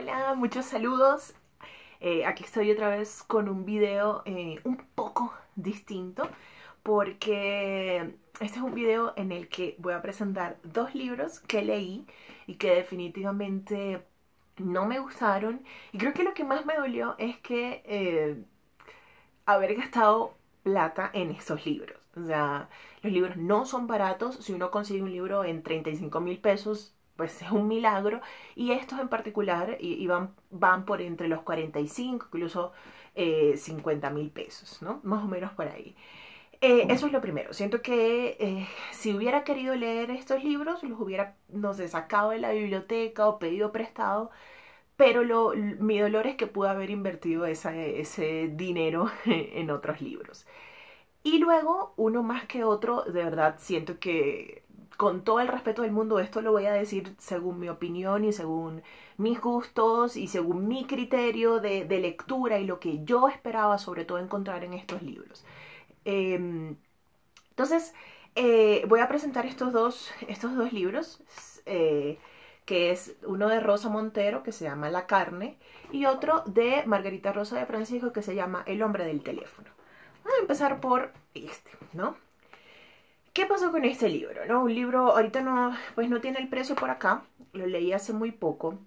Hola, muchos saludos. Eh, aquí estoy otra vez con un video eh, un poco distinto porque este es un video en el que voy a presentar dos libros que leí y que definitivamente no me gustaron y creo que lo que más me dolió es que eh, haber gastado plata en esos libros. O sea, los libros no son baratos. Si uno consigue un libro en 35 mil pesos, pues es un milagro. Y estos en particular van, por entre los 45, incluso 50 eh, mil pesos, ¿no? Más o menos por ahí. Eh, eso es lo primero. Siento que eh, si hubiera querido leer estos libros, los hubiera, no sé, sacado de la biblioteca o pedido prestado. Pero lo, mi dolor es que pude haber invertido ese dinero en otros libros. Y luego, uno más que otro, de verdad siento que con todo el respeto del mundo, esto lo voy a decir según mi opinión y según mis gustos y según mi criterio de, lectura y lo que yo esperaba sobre todo encontrar en estos libros. Em, entonces, eh, voy a presentar estos dos, estos dos libros, eh, que es uno de Rosa Montero, que se llama La carne, y otro de Margarita Rosa de Francisco, que se llama El hombre del teléfono. Vamos a empezar por este, ¿no? ¿Qué pasó con este libro? ¿no? Un libro ahorita no, pues no tiene el precio por acá, lo leí hace muy poco.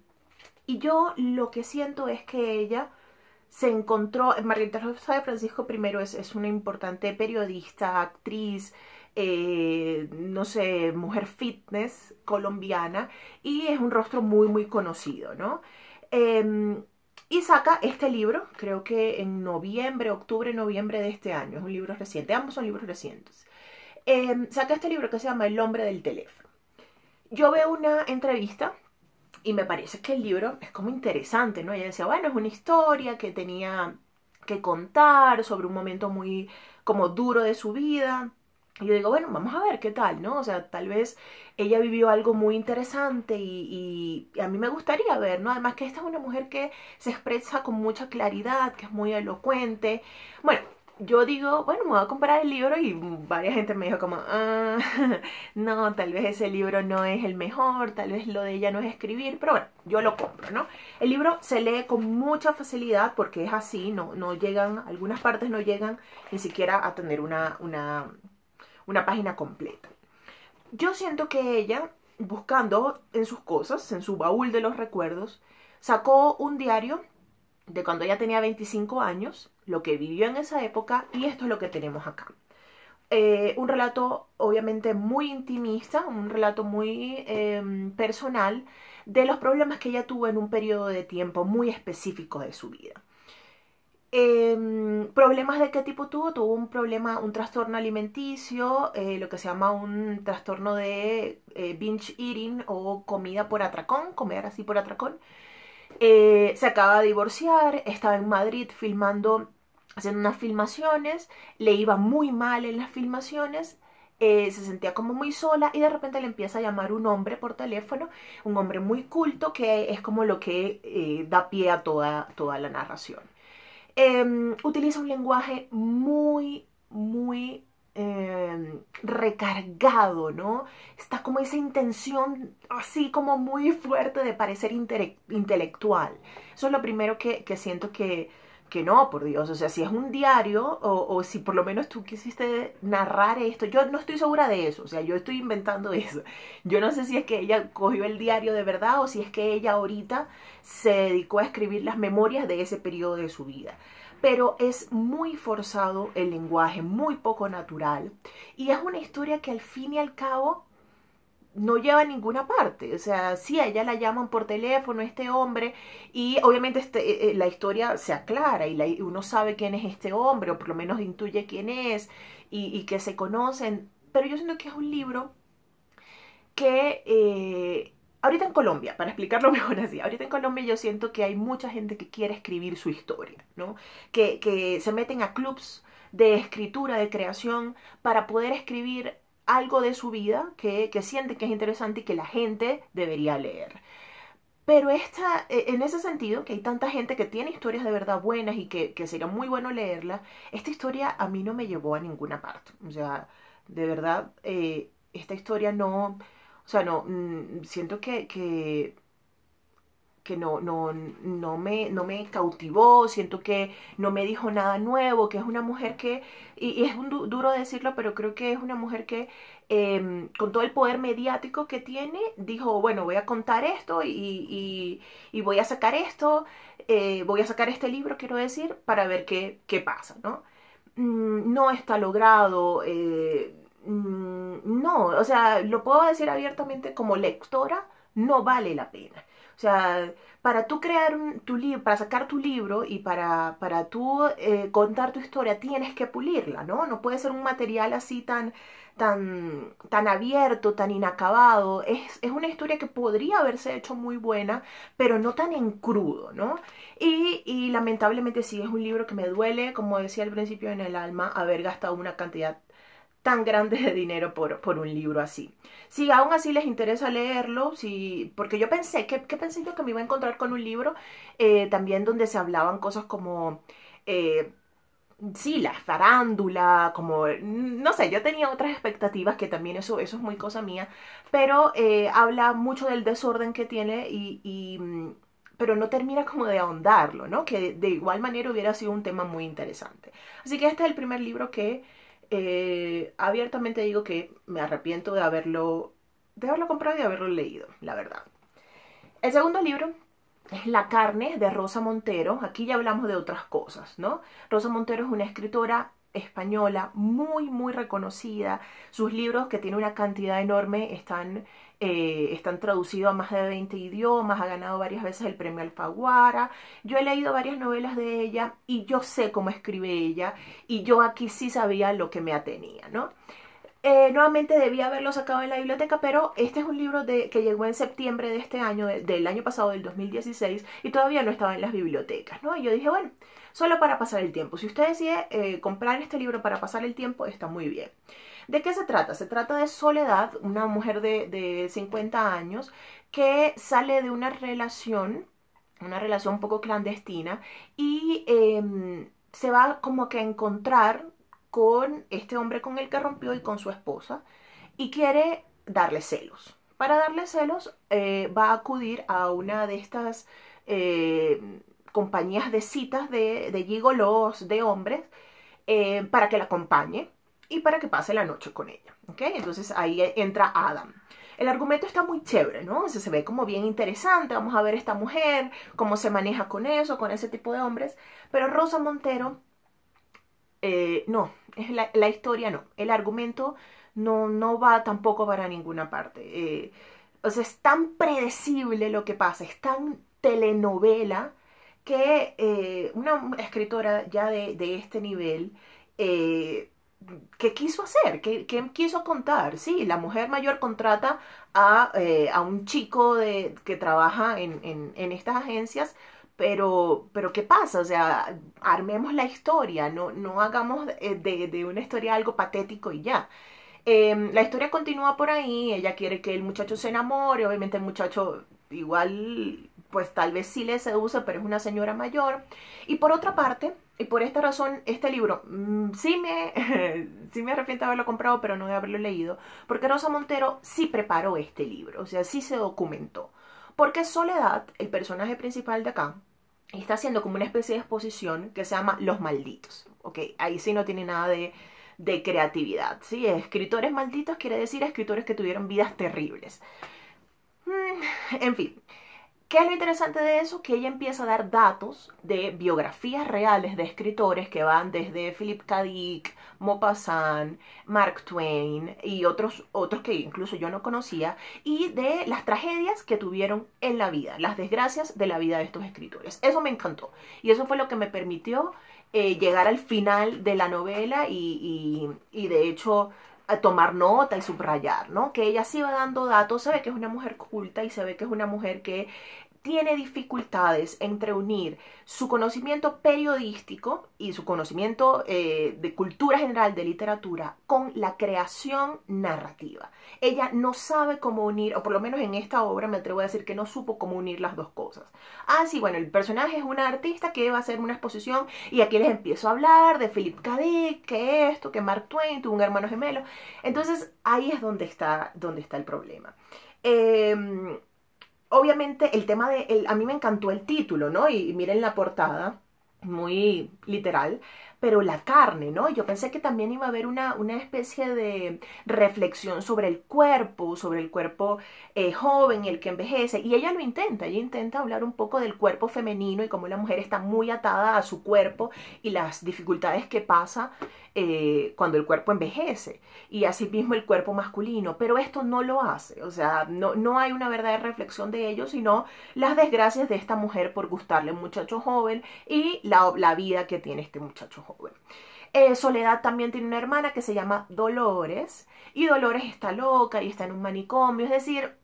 Y yo lo que siento es que ella se encontró, Margarita Rosa de Francisco I es, una importante periodista, actriz, eh, no sé, mujer fitness colombiana y es un rostro muy, muy conocido, ¿no? Em, y saca este libro, creo que en noviembre, octubre, noviembre de este año, es un libro reciente, ambos son libros recientes. Em, saca este libro que se llama El hombre del teléfono. Yo veo una entrevista y me parece que el libro es como interesante, ¿no? Ella decía, bueno, es una historia que tenía que contar sobre un momento muy como duro de su vida. Y yo digo, bueno, vamos a ver qué tal, ¿no? O sea, tal vez ella vivió algo muy interesante y, y, a mí me gustaría ver, ¿no? Además que esta es una mujer que se expresa con mucha claridad, que es muy elocuente. Bueno, yo digo, bueno, me voy a comprar el libro y varias gente me dijo como, ah, no, tal vez ese libro no es el mejor, tal vez lo de ella no es escribir, pero bueno, yo lo compro, ¿no? El libro se lee con mucha facilidad porque es así, no, no llegan, algunas partes no llegan ni siquiera a tener una, una página completa. Yo siento que ella, buscando en sus cosas, en su baúl de los recuerdos, sacó un diario de cuando ella tenía 25 años, lo que vivió en esa época y esto es lo que tenemos acá. Eh, un relato obviamente muy intimista, un relato muy em, personal de los problemas que ella tuvo en un periodo de tiempo muy específico de su vida. Em, ¿Problemas de qué tipo tuvo? Tuvo un problema, un trastorno alimenticio, eh, lo que se llama un trastorno de eh, binge eating o comida por atracón, comer así por atracón. Eh, se acaba de divorciar, estaba en Madrid filmando, haciendo unas filmaciones, le iba muy mal en las filmaciones, eh, se sentía como muy sola y de repente le empieza a llamar un hombre por teléfono, un hombre muy culto que es como lo que eh, da pie a toda, toda la narración. Em, utiliza un lenguaje muy, muy Em, recargado, ¿no? Está como esa intención así como muy fuerte de parecer intelectual. Eso es lo primero que, que siento que, que no, por Dios. O sea, si es un diario o, o, si por lo menos tú quisiste narrar esto, yo no estoy segura de eso. O sea, yo estoy inventando eso. Yo no sé si es que ella cogió el diario de verdad o si es que ella ahorita se dedicó a escribir las memorias de ese periodo de su vida pero es muy forzado el lenguaje, muy poco natural. Y es una historia que al fin y al cabo no lleva a ninguna parte. O sea, sí, a ella la llaman por teléfono, este hombre, y obviamente este, eh, eh, la historia se aclara y uno sabe quién es este hombre, o por lo menos intuye quién es, y, que se conocen. Pero yo siento que es un libro que eh, ahorita en Colombia, para explicarlo mejor así, ahorita en Colombia yo siento que hay mucha gente que quiere escribir su historia, ¿no? Que, se meten a clubs de escritura, de creación, para poder escribir algo de su vida que, que siente que es interesante y que la gente debería leer. Pero esta, e, en ese sentido, que hay tanta gente que tiene historias de verdad buenas y que, sería muy bueno leerlas, esta historia a mí no me llevó a ninguna parte. O sea, de verdad, eh, esta historia no, o sea, no, mm, siento que, que, no, no, no, me, no me cautivó, siento que no me dijo nada nuevo, que es una mujer que, y, es un duro decirlo, pero creo que es una mujer que em, con todo el poder mediático que tiene, dijo, bueno, voy a contar esto y, voy a sacar esto, eh, voy a sacar este libro, quiero decir, para ver qué, qué pasa, ¿no? Mm, no está logrado. Eh, mm, no, o sea, lo puedo decir abiertamente como lectora, no vale la pena. O sea, para tú crear tu libro, para sacar tu libro y para, para tú eh, contar tu historia, tienes que pulirla, ¿no? No puede ser un material así tan, tan, tan abierto, tan inacabado. Es, una historia que podría haberse hecho muy buena, pero no tan en crudo, ¿no? Y, y lamentablemente sí, es un libro que me duele, como decía al principio, en el alma, haber gastado una cantidad tan grande de dinero por, por, un libro así. Si aún así les interesa leerlo, si, porque yo pensé, ¿qué pensé yo que me iba a encontrar con un libro eh, también donde se hablaban cosas como... Eh, sí, la farándula, como, no sé, yo tenía otras expectativas que también eso, eso es muy cosa mía, pero eh, habla mucho del desorden que tiene y, mm, pero no termina como de ahondarlo, ¿no? Que de igual manera hubiera sido un tema muy interesante. Así que este es el primer libro que eh, abiertamente digo que me arrepiento de haberlo, de haberlo comprado y de haberlo leído, la verdad. El segundo libro es La carne de Rosa Montero. Aquí ya hablamos de otras cosas, ¿no? Rosa Montero es una escritora española muy, muy reconocida. Sus libros, que tiene una cantidad enorme, están, eh, están traducidos a más de 20 idiomas, ha ganado varias veces el premio Alfaguara. Yo he leído varias novelas de ella y yo sé cómo escribe ella y yo aquí sí sabía lo que me atenía, ¿no? Eh, nuevamente debía haberlo sacado en la biblioteca, pero este es un libro de, que llegó en septiembre de este año, del año pasado, del 2016, y todavía no estaba en las bibliotecas, ¿no? Y yo dije, bueno, solo para pasar el tiempo. Si usted decide eh, comprar este libro para pasar el tiempo, está muy bien. ¿De qué se trata? Se trata de Soledad, una mujer de, de 50 años, que sale de una relación, una relación un poco clandestina, y em, se va como que a encontrar con este hombre con el que rompió y con su esposa y quiere darle celos. Para darle celos eh, va a acudir a una de estas eh, compañías de citas de, gigolos, de hombres, eh, para que la acompañe y para que pase la noche con ella. ¿okay? Entonces ahí e, entra Adam. El argumento está muy chévere, ¿no? se ve como bien interesante, vamos a ver esta mujer, cómo se maneja con eso, con ese tipo de hombres, pero Rosa Montero eh, no, es la, historia no, el argumento no, no va tampoco para ninguna parte. Eh, o sea, es tan predecible lo que pasa, es tan telenovela que eh, una escritora ya de, este nivel, ¿qué quiso hacer? ¿Qué, quiso contar? Sí, la mujer mayor contrata a, a un chico de, que trabaja en, en estas agencias pero, pero ¿qué pasa? O sea, armemos la historia, no, no hagamos de, de una historia algo patético y ya. Em, la historia continúa por ahí, ella quiere que el muchacho se enamore, obviamente el muchacho igual, pues tal vez sí le seduce, pero es una señora mayor. Y por otra parte, y por esta razón, este libro mm, sí, me, sí me arrepiento de haberlo comprado, pero no de haberlo leído, porque Rosa Montero sí preparó este libro, o sea, sí se documentó. Porque Soledad, el personaje principal de acá, está haciendo como una especie de exposición que se llama Los Malditos. Ok, ahí sí no tiene nada de, creatividad, ¿sí? Escritores malditos quiere decir escritores que tuvieron vidas terribles. Mm, en fin, ¿Qué es lo interesante de eso? Que ella empieza a dar datos de biografías reales de escritores que van desde Philip K. Dick, Maupassant, Mark Twain y otros, otros que incluso yo no conocía, y de las tragedias que tuvieron en la vida, las desgracias de la vida de estos escritores. Eso me encantó y eso fue lo que me permitió eh, llegar al final de la novela y de hecho tomar nota y subrayar, ¿no? Que ella sí va dando datos, se ve que es una mujer culta y se ve que es una mujer que tiene dificultades entre unir su conocimiento periodístico y su conocimiento eh, de cultura general de literatura con la creación narrativa. Ella no sabe cómo unir, o por lo menos en esta obra me atrevo a decir que no supo cómo unir las dos cosas. Ah, sí, bueno, el personaje es una artista que va a hacer una exposición y aquí les empiezo a hablar de Philip K. que esto, que Mark Twain tuvo un hermano gemelo. Entonces ahí es donde está, donde está el problema. Eh, obviamente el tema de, el, a mí me encantó el título, ¿no? Y, y miren la portada, muy literal, pero la carne, ¿no? Yo pensé que también iba a haber una, especie de reflexión sobre el cuerpo, sobre el cuerpo eh, joven, el que envejece, y ella lo intenta, ella intenta hablar un poco del cuerpo femenino y cómo la mujer está muy atada a su cuerpo y las dificultades que pasa eh, cuando el cuerpo envejece, y asimismo el cuerpo masculino, pero esto no lo hace, o sea, no, hay una verdadera reflexión de ello, sino las desgracias de esta mujer por gustarle a un muchacho joven y la, la vida que tiene este muchacho joven. Eh, Soledad también tiene una hermana que se llama Dolores y Dolores está loca y está en un manicomio, es decir,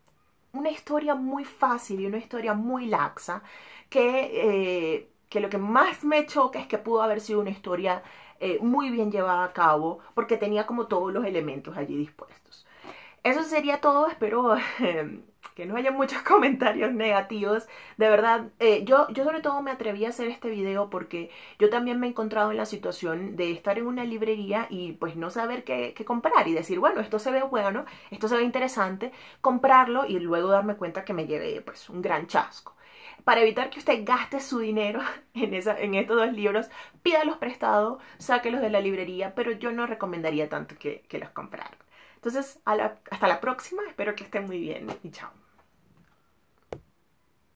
una historia muy fácil y una historia muy laxa que, eh, que lo que más me choca es que pudo haber sido una historia eh, muy bien llevada a cabo porque tenía como todos los elementos allí dispuestos. Eso sería todo, espero que no haya muchos comentarios negativos. De verdad, eh, yo, yo sobre todo me atreví a hacer este video porque yo también me he encontrado en la situación de estar en una librería y pues no saber qué, comprar y decir, bueno, esto se ve bueno, esto se ve interesante, comprarlo y luego darme cuenta que me lleve pues un gran chasco para evitar que usted gaste su dinero en, esa, en estos dos libros, pídalos prestados, sáquelos de la librería, pero yo no recomendaría tanto que, los compraran. Entonces, hasta la próxima, espero que estén muy bien y chao.